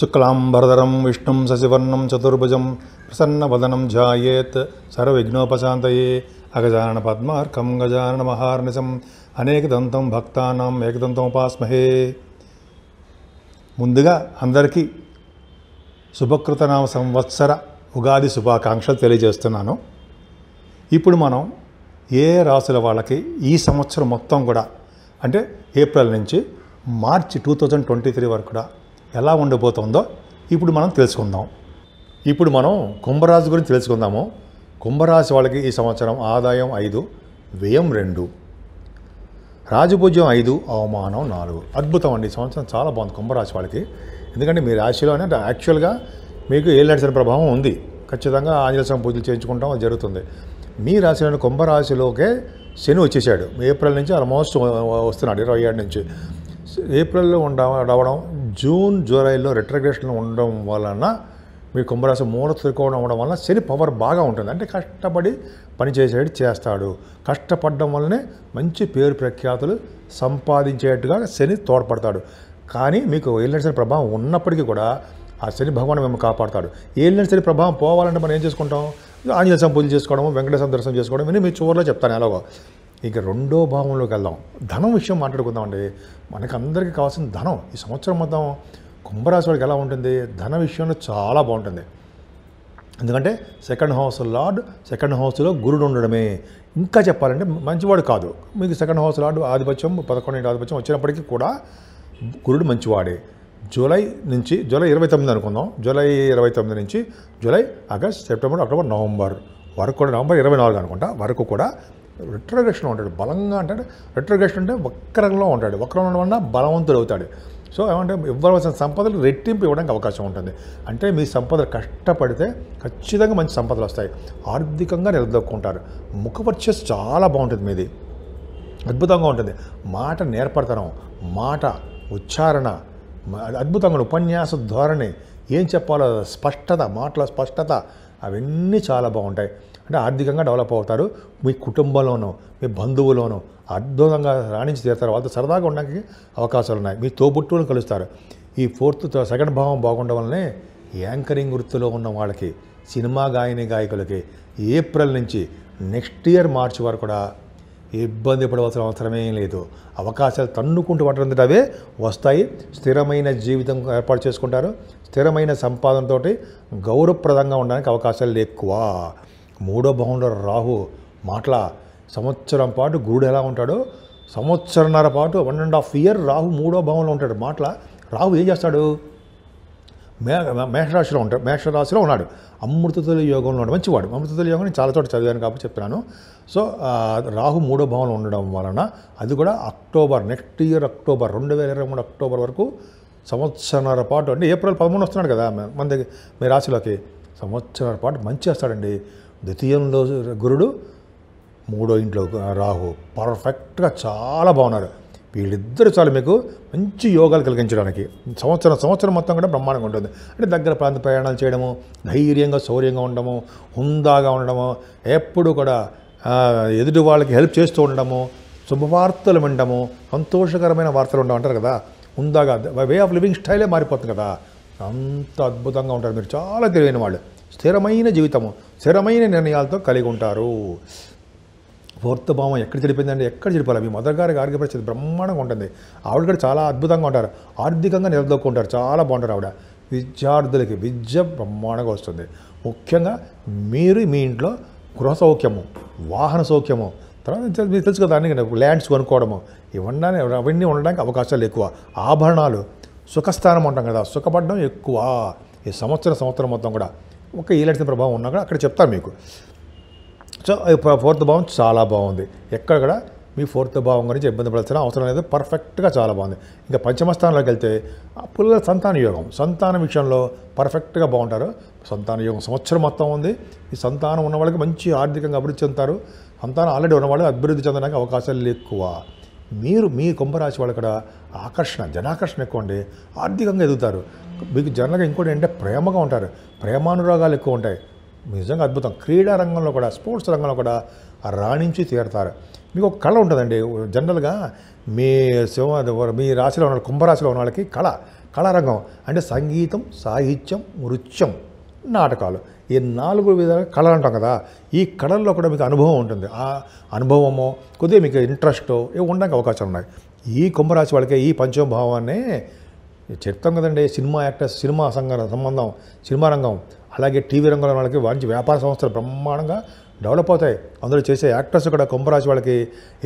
శుక్లాంబరధరం విష్ణుం శశివర్ణం చతుర్భుజం ప్రసన్నవదనం ధ్యాయేత్ సర్వవిఘ్నోపశాంతయే అగజాన పద్మార్కం గజాన మహార్నిశం అనేకదంతం భక్తానాం ఏకదంతం ఉపాస్మహే ముందుగా అందరికీ శుభకృతనామ సంవత్సర ఉగాది శుభాకాంక్షలు తెలియజేస్తున్నాను ఇప్పుడు మనం ఏ రాసుల వాళ్ళకి ఈ సంవత్సరం మొత్తం కూడా అంటే ఏప్రిల్ నుంచి March two thousand twenty three వరకు కూడా ఎలా ఉండబోతుందో ఇప్పుడు మనం తెలుసుకుందాం ఇప్పుడు మనం కుంభరాశి గురించి తెలుసుకుందాము కుంభరాశి వాళ్ళకి ఈ సంవత్సరం ఆదాయం ఐదు వ్యయం రెండు రాజభుజ్యం ఐదు అవమానం నాలుగు అద్భుతం అండి ఈ సంవత్సరం చాలా బాగుంది కుంభరాశి వాళ్ళకి ఎందుకంటే మీ రాశిలోనే యాక్చువల్గా మీకు ఏళ్ళడిసిన ప్రభావం ఉంది ఖచ్చితంగా ఆంజనేయ స్వామి పూజలు చేయించుకుంటాం అది జరుగుతుంది మీ రాశిలోని కుంభరాశిలోకే శని వచ్చేసాడు ఏప్రిల్ నుంచి ఆల్మోస్ట్ వస్తున్నాడు ఇరవై ఏడు నుంచి ఏప్రిల్లో రావడం జూన్ జూలైలో రెట్రగ్రేషన్లో ఉండడం వలన మీ కుంభరాశి మూల త్రికోణం అవ్వడం వలన శని పవర్ బాగా ఉంటుంది అంటే కష్టపడి పని చేసేటట్టు చేస్తాడు కష్టపడడం వల్లనే మంచి పేరు ప్రఖ్యాతులు సంపాదించేట్టుగా శని తోడ్పడతాడు కానీ మీకు ఏలియన్ శని ప్రభావం ఉన్నప్పటికీ కూడా ఆ శని భగవాన్ మేము కాపాడతాడు ఏలియన్ శని ప్రభావం పోవాలంటే మనం ఏం చేసుకుంటాం ఆంజనేయ పూజలు చేసుకోవడం వెంకటేశ్వర దర్శనం చేసుకోవడం మీ చివరిలో చెప్తాను ఎలాగో ఇక రెండో భావంలోకి వెళ్దాం ధనం విషయం మాట్లాడుకుందామండి మనకందరికీ కావాల్సిన ధనం ఈ సంవత్సరం మొత్తం కుంభరాశి వాడికి ఎలా ఉంటుంది ధన విషయంలో చాలా బాగుంటుంది ఎందుకంటే సెకండ్ హౌస్ లార్డ్ సెకండ్ హౌస్లో గురుడు ఉండడమే ఇంకా చెప్పాలంటే మంచివాడు కాదు మీకు సెకండ్ హౌస్ లార్డ్ ఆధిపత్యం పదకొండు ఆధిపత్యం వచ్చినప్పటికీ కూడా గురుడు మంచివాడే జూలై నుంచి జూలై ఇరవై తొమ్మిది అనుకుందాం జూలై ఇరవై తొమ్మిది నుంచి July August September October November వరకు కూడా నవంబర్ ఇరవై నాలుగు అనుకుంటా వరకు కూడా రిట్రగ్రెషన్లో ఉంటాడు బలంగా అంటాడు రిట్రగ్రేషన్ అంటే వక్రంలో ఉంటాడు వక్రం ఉండడం వల్ల బలవంతుడు అవుతాడు సో ఏమంటే ఇవ్వవలసిన సంపదలు రెట్టింపు ఇవ్వడానికి అవకాశం ఉంటుంది అంటే మీ సంపదలు కష్టపడితే ఖచ్చితంగా మంచి సంపదలు వస్తాయి ఆర్థికంగా నిలదొక్కుంటారు ముఖవర్చస్ చాలా బాగుంటుంది మీది అద్భుతంగా ఉంటుంది మాట నేర్పడతనం మాట ఉచ్చారణ అద్భుతంగా ఉపన్యాస ధోరణి ఏం చెప్పాలో స్పష్టత మాటల స్పష్టత అవన్నీ చాలా బాగుంటాయి అంటే ఆర్థికంగా డెవలప్ అవుతారు మీ కుటుంబంలోనూ మీ బంధువులోనూ అద్భుతంగా రాణించి తీరుతారు వాళ్ళతో సరదాగా ఉండడానికి అవకాశాలు ఉన్నాయి మీ తోబుట్టువులను కలుస్తారు ఈ ఫోర్త్ సెకండ్ భావం బాగుండడం వల్లనే యాంకరింగ్ వృత్తిలో ఉన్న వాళ్ళకి సినిమా గాయని గాయకులకి ఏప్రిల్ నుంచి నెక్స్ట్ ఇయర్ మార్చి వరకు కూడా ఇబ్బంది పడవలసిన అవసరమే లేదు అవకాశాలు తన్నుకుంటూ పట్టడంతో అవే వస్తాయి స్థిరమైన జీవితం ఏర్పాటు చేసుకుంటారు స్థిరమైన సంపాదనతో గౌరవప్రదంగా ఉండడానికి అవకాశాలు ఎక్కువ మూడో భవనంలో రాహు మాటల సంవత్సరం పాటు గురుడు ఎలా ఉంటాడో సంవత్సరంన్నర పాటు one and half year Rahu మూడో భవనంలో ఉంటాడు మాటల రాహు ఏం చేస్తాడు మే మేషరాశిలో ఉంటాడు మేషరాశిలో ఉన్నాడు అమృతతుల యోగంలో ఉన్నాడు మంచివాడు అమృతతుల యోగం నేను చాలా చోట చదివాను కాబట్టి చెప్తున్నాను సో రాహు మూడో భావంలో ఉండడం వలన అది కూడా అక్టోబర్ నెక్స్ట్ ఇయర్ అక్టోబర్ రెండు వేల ఇరవై మూడు అక్టోబర్ వరకు సంవత్సరాల పాటు అంటే ఏప్రిల్ పదమూడు వస్తున్నాడు కదా మన దగ్గర మీ రాశిలోకి సంవత్సరాల పాటు మంచి వస్తాడండి ద్వితీయంలో గురుడు మూడో ఇంట్లో రాహు పర్ఫెక్ట్గా చాలా బాగున్నారు వీళ్ళిద్దరూ చాలు మీకు మంచి యోగాలు కలిగించడానికి సంవత్సరం సంవత్సరం మొత్తం కూడా బ్రహ్మాండంగా ఉంటుంది అంటే దగ్గర ప్రాంత ప్రయాణాలు చేయడము ధైర్యంగా శౌర్యంగా ఉండడము హుందాగా ఉండడము ఎప్పుడు కూడా ఎదుటి వాళ్ళకి హెల్ప్ చేస్తూ ఉండడము శుభవార్తలు వినడము సంతోషకరమైన వార్తలు ఉండడం అంటారు కదా హుందాగా వే ఆఫ్ లివింగ్ స్టైలే మారిపోతుంది కదా అంత అద్భుతంగా ఉంటారు మీరు చాలా తెలివైన వాళ్ళు స్థిరమైన జీవితము స్థిరమైన నిర్ణయాలతో కలిగి ఉంటారు ఫోర్త్ భావం ఎక్కడ చెడిపోయిందంటే ఎక్కడ చెడిపోవాలి మీ మదర్ గారికి ఆరోగ్య పరిస్థితి బ్రహ్మాండంగా ఉంటుంది ఆవిడ కూడా చాలా అద్భుతంగా ఉంటారు ఆర్థికంగా నిలదొక్కుంటారు చాలా బాగుంటారు ఆవిడ విద్యార్థులకి విద్య బ్రహ్మాండంగా వస్తుంది ముఖ్యంగా మీరు మీ ఇంట్లో గృహ సౌఖ్యము వాహన సౌఖ్యము తర్వాత మీకు తెలుసు కదా అన్ని ల్యాండ్స్ కొనుక్కోవడము ఇవన్నీ అవన్నీ ఉండడానికి అవకాశాలు ఎక్కువ ఆభరణాలు సుఖస్థానం ఉంటాం కదా సుఖపడడం ఎక్కువ ఈ సంవత్సరం సంవత్సరం మొత్తం కూడా ఒక ఈలటి ప్రభావం ఉన్నా కూడా అక్కడ చెప్తాను మీకు సో ఫోర్త్ భావం చాలా బాగుంది ఎక్కడ కూడా మీ ఫోర్త్ భావం గురించి ఇబ్బంది పడాల్సిన అవసరం లేదు పర్ఫెక్ట్గా చాలా బాగుంది ఇంకా పంచమస్థానంలోకి వెళ్తే పుల్ల సంతాన యోగం సంతాన విషయంలో పర్ఫెక్ట్గా బాగుంటారు సంతాన యోగం సంవత్సరం మొత్తం ఉంది ఈ సంతానం ఉన్న వాళ్ళకి మంచి ఆర్థికంగా అభివృద్ధి చెందుతారు సంతానం ఆల్రెడీ ఉన్నవాళ్ళు అభివృద్ధి చెందడానికి అవకాశాలు ఎక్కువ మీరు మీ కుంభరాశి వాళ్ళు ఇక్కడ ఆకర్షణ జనాకర్షణ ఎక్కువ ఉండి ఆర్థికంగా ఎదుగుతారు మీకు జనరల్గా ఇంకోటి ఏంటంటే ప్రేమగా ఉంటారు ప్రేమానురాగాలు ఎక్కువ ఉంటాయి నిజంగా అద్భుతం క్రీడా రంగంలో కూడా స్పోర్ట్స్ రంగంలో కూడా రాణించి తీరతారు మీకు ఒక కళ ఉంటుందండి జనరల్గా మీ శివ మీ రాశిలో ఉన్న కుంభరాశిలో ఉన్న వాళ్ళకి కళ కళారంగం అంటే సంగీతం సాహిత్యం నృత్యం నాటకాలు ఈ నాలుగు విధాలు కళలు అంటాం కదా ఈ కళల్లో కూడా మీకు అనుభవం ఉంటుంది ఆ అనుభవమో కొద్దిగా మీకు ఇంట్రెస్ట్ ఇవి ఉండడానికి అవకాశాలు ఉన్నాయి ఈ కుంభరాశి వాళ్ళకి ఈ పంచమ చెప్తాం కదండి సినిమా యాక్టర్స్ సినిమా సంఘ సంబంధం సినిమా రంగం అలాగే టీవీ రంగంలో వాళ్ళకి వాణిజ్య వ్యాపార సంస్థలు బ్రహ్మాండంగా డెవలప్ అవుతాయి అందులో చేసే యాక్టర్స్ కూడా కుంభరాశి వాళ్ళకి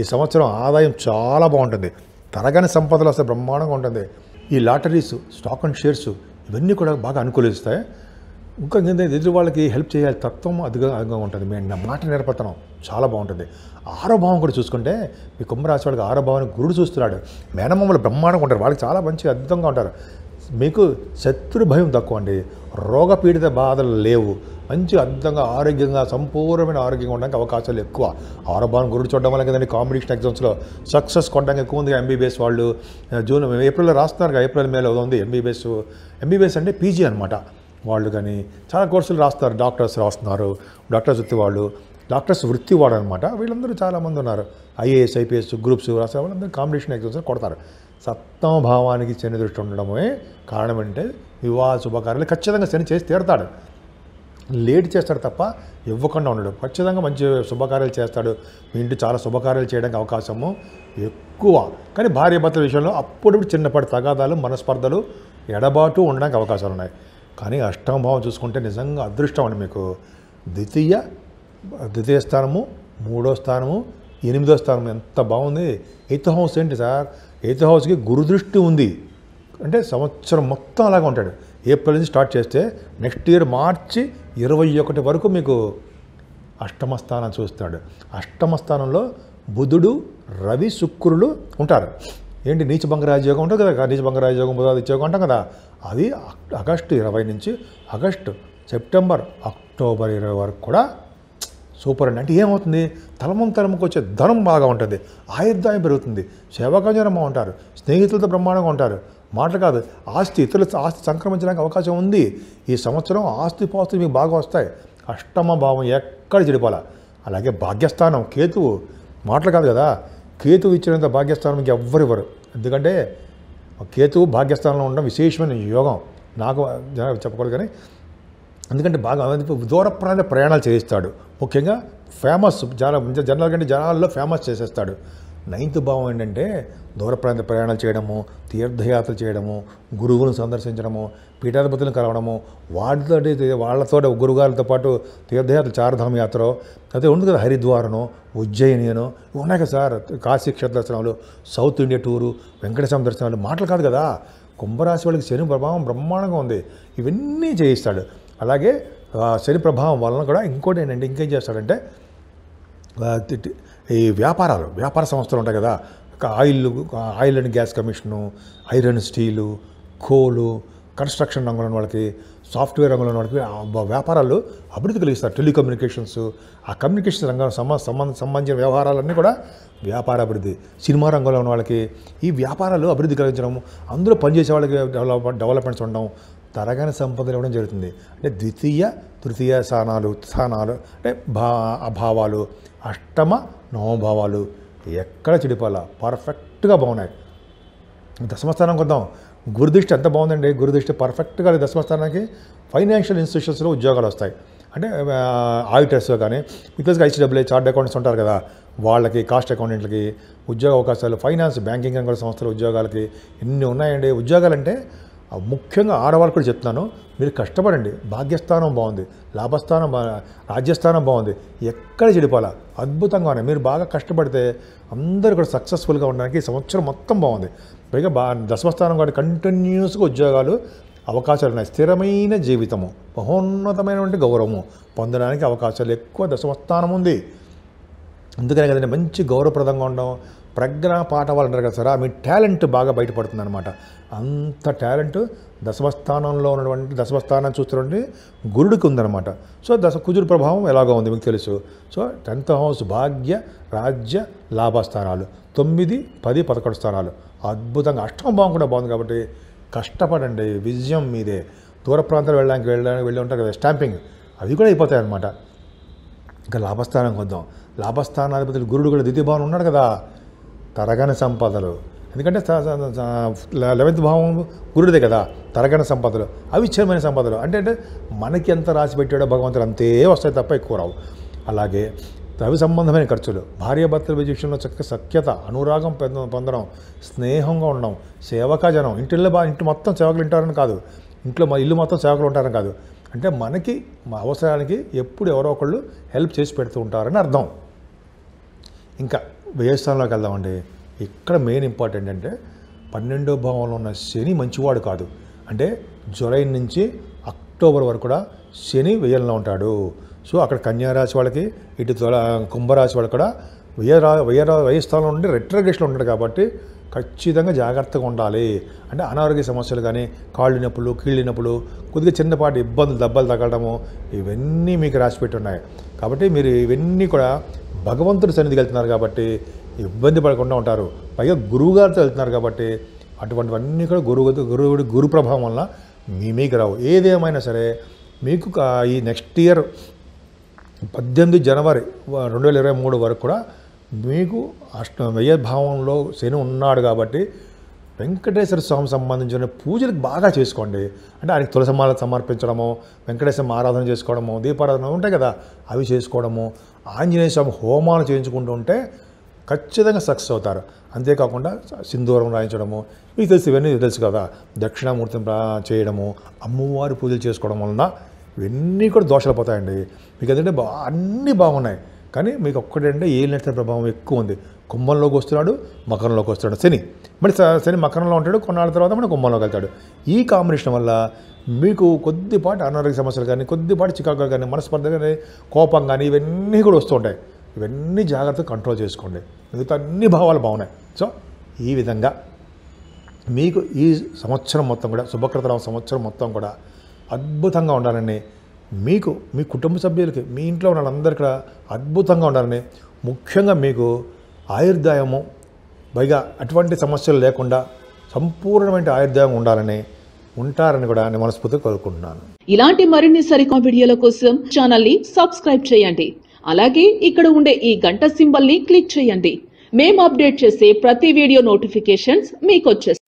ఈ సంవత్సరం ఆదాయం చాలా బాగుంటుంది తరగని సంపదలు వస్తే బ్రహ్మాండంగా ఉంటుంది ఈ లాటరీస్ స్టాక్ అండ్ షేర్స్ ఇవన్నీ కూడా బాగా అనుకూలిస్తాయి ఇంకా ఏంటంటే ఎదురు వాళ్ళకి హెల్ప్ చేయాలి తత్వం అదిగా అదిగా ఉంటుంది మీ మాట నేర్పతనం చాలా బాగుంటుంది ఆరో భావం కూడా చూసుకుంటే మీ కుంభరాశి వాళ్ళకి ఆరో గురుడు చూస్తున్నాడు మేనమమ్మలు బ్రహ్మాండంగా ఉంటారు వాళ్ళకి చాలా మంచి అద్భుతంగా ఉంటారు మీకు శత్రు భయం తక్కువ అండి రోగపీడిత బాధలు లేవు మంచి అద్భుతంగా ఆరోగ్యంగా సంపూర్ణమైన ఆరోగ్యంగా ఉండడానికి అవకాశాలు ఎక్కువ ఆరోగ్యం గురించి చూడడం వల్ల కదండి కాంపిటీషన్ ఎగ్జామ్స్లో సక్సెస్ కొట్టడానికి ఎక్కువ ఉంది ఎంబీబీఎస్ వాళ్ళు జూన్ ఏప్రిల్లో రాస్తున్నారు ఏప్రిల్ మేలో ఉంది ఎంబీబీఎస్ ఎంబీబీఎస్ అంటే పీజీ అనమాట వాళ్ళు కానీ చాలా కోర్సులు రాస్తారు డాక్టర్స్ రాస్తున్నారు డాక్టర్స్ వృత్తి వాళ్ళు డాక్టర్స్ వృత్తి వాడు అనమాట వీళ్ళందరూ చాలామంది ఉన్నారు ఐఏఎస్ ఐపీఎస్ గ్రూప్స్ రాసే వాళ్ళందరూ కాంపిటీషన్ ఎగ్జామ్స్ కొడతారు సప్తమ భావానికి శని దృష్టి ఉండడమే కారణం అంటే వివాహ శుభకార్యాలు ఖచ్చితంగా శని చేసి తీరతాడు లేట్ చేస్తాడు తప్ప ఇవ్వకుండా ఉండడు ఖచ్చితంగా మంచి శుభకార్యాలు చేస్తాడు మీ ఇంటి చాలా శుభకార్యాలు చేయడానికి అవకాశము ఎక్కువ కానీ భార్య భర్తల విషయంలో అప్పుడప్పుడు చిన్నపాటి తగాదాలు మనస్పర్ధలు ఎడబాటు ఉండడానికి అవకాశాలు ఉన్నాయి కానీ అష్టమభావం భావం చూసుకుంటే నిజంగా అదృష్టం అండి మీకు ద్వితీయ ద్వితీయ స్థానము మూడో స్థానము ఎనిమిదో స్థానం ఎంత బాగుంది ఎయిత్ హౌస్ ఏంటి సార్ ఎయిత్ హౌస్కి గురుదృష్టి ఉంది అంటే సంవత్సరం మొత్తం అలాగే ఉంటాడు ఏప్రిల్ నుంచి స్టార్ట్ చేస్తే నెక్స్ట్ ఇయర్ మార్చి ఇరవై ఒకటి వరకు మీకు అష్టమ స్థానం చూస్తున్నాడు అష్టమ స్థానంలో బుధుడు రవి శుక్రులు ఉంటారు ఏంటి నీచ బంగరాజయోగం ఉంటుంది కదా నీచ బంగరాజయోగం యోగం అంటాం కదా అది ఆగస్టు ఇరవై నుంచి ఆగస్టు సెప్టెంబర్ అక్టోబర్ ఇరవై వరకు కూడా సూపర్ అండి అంటే ఏమవుతుంది తలమం తలముకు వచ్చే ధనం బాగా ఉంటుంది ఆయుర్దాయం పెరుగుతుంది సేవాకాజనమ ఉంటారు స్నేహితులతో బ్రహ్మాండంగా ఉంటారు మాటలు కాదు ఆస్తి ఇతరుల ఆస్తి సంక్రమించడానికి అవకాశం ఉంది ఈ సంవత్సరం ఆస్తి పాస్తులు మీకు బాగా వస్తాయి అష్టమ భావం ఎక్కడ జడిపాల అలాగే భాగ్యస్థానం కేతువు మాటలు కాదు కదా కేతువు ఇచ్చినంత భాగ్యస్థానం మీకు ఎవ్వరివ్వరు ఎందుకంటే కేతువు భాగ్యస్థానంలో ఉండడం విశేషమైన యోగం నాకు చెప్పకూడదు కానీ ఎందుకంటే బాగా దూర ప్రాంత ప్రయాణాలు చేయిస్తాడు ముఖ్యంగా ఫేమస్ చాలా జనరల్ కంటే జనాల్లో ఫేమస్ చేసేస్తాడు నైన్త్ భావం ఏంటంటే దూర ప్రాంత ప్రయాణాలు చేయడము తీర్థయాత్ర చేయడము గురువులను సందర్శించడము పీఠాధిపతులను కలవడము వాటితో వాళ్ళతో గురుగారితో పాటు తీర్థయాత్ర చారధామ యాత్ర అయితే ఉంది కదా హరిద్వారను ఉజ్జయినియను ఉన్నాయి కదా సార్ కాశీ క్షేత్రదర్శనాలు సౌత్ ఇండియా టూరు వెంకటేశ్వర దర్శనాలు మాటలు కాదు కదా కుంభరాశి వాళ్ళకి శని ప్రభావం బ్రహ్మాండంగా ఉంది ఇవన్నీ చేయిస్తాడు అలాగే శని ప్రభావం వలన కూడా ఇంకోటి ఏంటంటే ఇంకేం చేస్తాడంటే ఈ వ్యాపారాలు వ్యాపార సంస్థలు ఉంటాయి కదా oil oil and gas commission iron steel coal construction రంగంలో వాళ్ళకి సాఫ్ట్వేర్ రంగంలో వాళ్ళకి వ్యాపారాలు అభివృద్ధి కలిగిస్తారు టెలికమ్యూనికేషన్స్ ఆ కమ్యూనికేషన్స్ రంగం సంబంధ సంబంధించిన వ్యవహారాలన్నీ కూడా వ్యాపార అభివృద్ధి సినిమా రంగంలో ఉన్న వాళ్ళకి ఈ వ్యాపారాలు అభివృద్ధి కలిగించడం అందులో పనిచేసే వాళ్ళకి డెవలప్ డెవలప్మెంట్స్ ఉండడం తరగని సంపదలు ఇవ్వడం జరుగుతుంది అంటే ద్వితీయ తృతీయ స్థానాలు స్థానాలు అంటే భా అభావాలు అష్టమ నవభావాలు ఎక్కడ చెడిపోలా పర్ఫెక్ట్గా బాగున్నాయి దశమస్థానం కొద్దాం గురుదృష్టి ఎంత బాగుందండి గురుదృష్టి పర్ఫెక్ట్గా దశమస్థానానికి ఫైనాన్షియల్ ఇన్స్టిట్యూషన్స్లో ఉద్యోగాలు వస్తాయి అంటే ఆడిటర్స్ కానీ బికాస్గా ఐసీడబ్ల్యూ చార్ట్ అకౌంట్స్ ఉంటారు కదా వాళ్ళకి కాస్ట్ అకౌంటెంట్లకి ఉద్యోగ అవకాశాలు ఫైనాన్స్ బ్యాంకింగ్ అని కూడా సంస్థల ఉద్యోగాలకి ఎన్ని ఉన్నాయండి ఉద్యోగాలు అంటే ముఖ్యంగా ఆడవాళ్ళు కూడా చెప్తున్నాను మీరు కష్టపడండి భాగ్యస్థానం బాగుంది లాభస్థానం రాజ్యస్థానం బాగుంది ఎక్కడ చెడిపోవాలా అద్భుతంగానే మీరు బాగా కష్టపడితే అందరూ కూడా సక్సెస్ఫుల్గా ఉండడానికి సంవత్సరం మొత్తం బాగుంది పైగా బా దశమస్థానం కాబట్టి కంటిన్యూస్గా ఉద్యోగాలు అవకాశాలు ఉన్నాయి స్థిరమైన జీవితము మహోన్నతమైనటువంటి గౌరవము పొందడానికి అవకాశాలు ఎక్కువ దశమస్థానం ఉంది అందుకనే కదండి మంచి గౌరవప్రదంగా ఉండడం ప్రజ్ఞా పాట వాళ్ళు అంటారు కదా సార్ మీ టాలెంట్ బాగా బయటపడుతుందన్నమాట అంత టాలెంట్ దశమస్థానంలో ఉన్నటువంటి దశమస్థానం చూస్తున్నటువంటి గురుడికి ఉందన్నమాట సో దశ కుజుడు ప్రభావం ఎలాగో ఉంది మీకు తెలుసు సో టెన్త్ హౌస్ భాగ్య రాజ్య లాభస్థానాలు తొమ్మిది పది పదకొండు స్థానాలు అద్భుతంగా అష్టం బాగుండా బాగుంది కాబట్టి కష్టపడండి విజయం మీదే దూర ప్రాంతాలు వెళ్ళడానికి వెళ్ళడానికి వెళ్ళి ఉంటారు కదా స్టాంపింగ్ అవి కూడా అయిపోతాయి అనమాట ఇంకా లాభస్థానం కొద్దాం లాభస్థానాధిపతులు గురుడు కూడా ద్వితీయ భావన ఉన్నాడు కదా తరగన సంపదలు ఎందుకంటే లెవెన్త్ భావం గురుడిదే కదా తరగన సంపదలు అవిచ్ఛిన్నమైన సంపదలు అంటే అంటే మనకి ఎంత రాసి పెట్టాడో భగవంతుడు అంతే వస్తాయి తప్ప ఎక్కువ రావు అలాగే తవి సంబంధమైన ఖర్చులు భార్యాభర్తల విజయంలో చక్క సఖ్యత అనురాగం పొందడం స్నేహంగా ఉండడం సేవకాజనం ఇంటిల్లో బా ఇంటి మొత్తం సేవకులు ఉంటారని కాదు ఇంట్లో మా ఇల్లు మొత్తం సేవకులు ఉంటారని కాదు అంటే మనకి మా అవసరానికి ఎప్పుడు ఎవరో ఒకళ్ళు హెల్ప్ చేసి పెడుతూ ఉంటారని అర్థం ఇంకా వ్యయస్థానంలోకి వెళ్దామండి ఇక్కడ మెయిన్ ఇంపార్టెంట్ అంటే పన్నెండో భావంలో ఉన్న శని మంచివాడు కాదు అంటే జులై నుంచి అక్టోబర్ వరకు కూడా శని వ్యయంలో ఉంటాడు సో అక్కడ కన్యారాశి వాళ్ళకి ఇటు తుల కుంభరాశి వాళ్ళకి కూడా వ్యయరా వ్యయ వ్యయస్థానంలో ఉండి రెట్రగేషన్లో ఉంటాడు కాబట్టి ఖచ్చితంగా జాగ్రత్తగా ఉండాలి అంటే అనారోగ్య సమస్యలు కానీ కాళ్ళు నొప్పులు కీళ్ళు నొప్పులు కొద్దిగా చిన్నపాటి ఇబ్బందులు దెబ్బలు తగలడము ఇవన్నీ మీకు రాసిపెట్టి ఉన్నాయి కాబట్టి మీరు ఇవన్నీ కూడా భగవంతుడి సన్నిధికి వెళ్తున్నారు కాబట్టి ఇబ్బంది పడకుండా ఉంటారు పైగా గురువుగారితో వెళ్తున్నారు కాబట్టి అటువంటివన్నీ కూడా గురువు గురువుడి గురు ప్రభావం వల్ల మీ మీకు రావు ఏదేమైనా సరే మీకు ఈ నెక్స్ట్ ఇయర్ పద్దెనిమిది జనవరి రెండు వేల ఇరవై మూడు వరకు కూడా మీకు అష్ట వ్యయభావంలో శని ఉన్నాడు కాబట్టి వెంకటేశ్వర స్వామి సంబంధించిన పూజలకు బాగా చేసుకోండి అంటే ఆయనకి తులసమాల సమర్పించడము వెంకటేశ్వరం ఆరాధన చేసుకోవడము దీపారాధన ఉంటాయి కదా అవి చేసుకోవడము ఆంజనేయ స్వామి హోమాలు చేయించుకుంటూ ఉంటే ఖచ్చితంగా సక్సెస్ అవుతారు అంతేకాకుండా సింధూరం రాయించడము మీకు తెలుసు ఇవన్నీ తెలుసు కదా దక్షిణామూర్తి చేయడము అమ్మవారి పూజలు చేసుకోవడం వలన ఇవన్నీ కూడా దోషాలు పోతాయండి మీకు ఎందుకంటే అన్నీ బాగున్నాయి కానీ మీకు ఒక్కటంటే ఏ నక్షత్ర ప్రభావం ఎక్కువ ఉంది కుంభంలోకి వస్తున్నాడు మకరంలోకి వస్తున్నాడు శని మళ్ళీ శని మకరంలో ఉంటాడు కొన్నాళ్ళ తర్వాత మన కుంభంలోకి వెళ్తాడు ఈ కాంబినేషన్ వల్ల మీకు కొద్దిపాటి అనారోగ్య సమస్యలు కానీ కొద్దిపాటి చికాకులు కానీ మనస్పర్ధ కానీ కోపం కానీ ఇవన్నీ కూడా వస్తుంటాయి ఇవన్నీ జాగ్రత్తగా కంట్రోల్ చేసుకోండి మిగతా అన్ని భావాలు బాగున్నాయి సో ఈ విధంగా మీకు ఈ సంవత్సరం మొత్తం కూడా శుభకృతరామ సంవత్సరం మొత్తం కూడా అద్భుతంగా ఉండాలని మీకు మీ కుటుంబ సభ్యులకి మీ ఇంట్లో ఉన్న వాళ్ళందరికీ అద్భుతంగా ఉండాలని ముఖ్యంగా మీకు ఆయుర్దాయము పైగా అటువంటి సమస్యలు లేకుండా సంపూర్ణమైన ఆయుర్దాయం ఉండాలని ఉంటారని కూడా నేను మనస్ఫూర్తి కోరుకుంటున్నాను ఇలాంటి మరిన్ని సరికా వీడియోల కోసం ఛానల్ ని సబ్స్క్రైబ్ చేయండి అలాగే ఇక్కడ ఉండే ఈ గంట సింబల్ ని క్లిక్ చేయండి మేము అప్డేట్ చేసే ప్రతి వీడియో నోటిఫికేషన్స్ మీకు